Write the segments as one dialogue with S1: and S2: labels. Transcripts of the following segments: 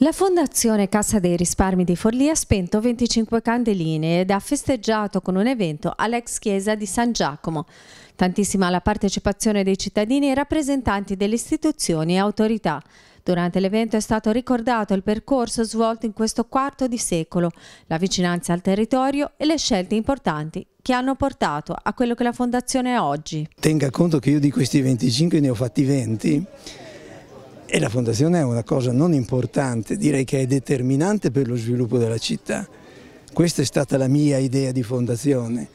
S1: La Fondazione Cassa dei Risparmi di Forlì ha spento 25 candeline ed ha festeggiato con un evento all'ex chiesa di San Giacomo. Tantissima la partecipazione dei cittadini e rappresentanti delle istituzioni e autorità. Durante l'evento è stato ricordato il percorso svolto in questo quarto di secolo, la vicinanza al territorio e le scelte importanti che hanno portato a quello che la Fondazione è oggi.
S2: Tenga conto che io di questi 25 ne ho fatti 20 e la fondazione è una cosa non importante, direi che è determinante per lo sviluppo della città. Questa è stata la mia idea di fondazione,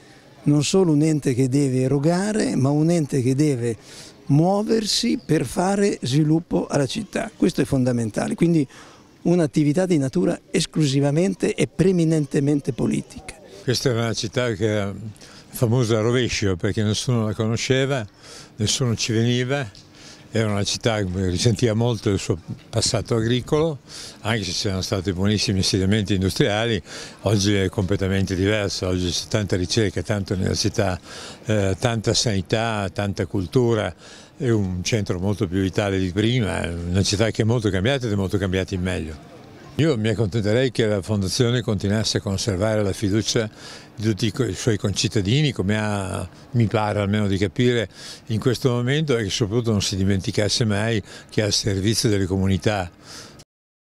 S2: non solo un ente che deve erogare, ma un ente che deve muoversi per fare sviluppo alla città. Questo è fondamentale, quindi un'attività di natura esclusivamente e preminentemente politica.
S3: Questa è una città che era famosa a rovescio perché nessuno la conosceva, nessuno ci veniva, era una città che risentiva molto del suo passato agricolo, anche se c'erano stati buonissimi insediamenti industriali, oggi è completamente diversa, oggi c'è tanta ricerca, tanta università, eh, tanta sanità, tanta cultura, è un centro molto più vitale di prima, è una città che è molto cambiata ed è molto cambiata in meglio. Io mi accontenterei che la Fondazione continuasse a conservare la fiducia di tutti i suoi concittadini, come ha, mi pare almeno di capire in questo momento, e che soprattutto non si dimenticasse mai che è al servizio delle comunità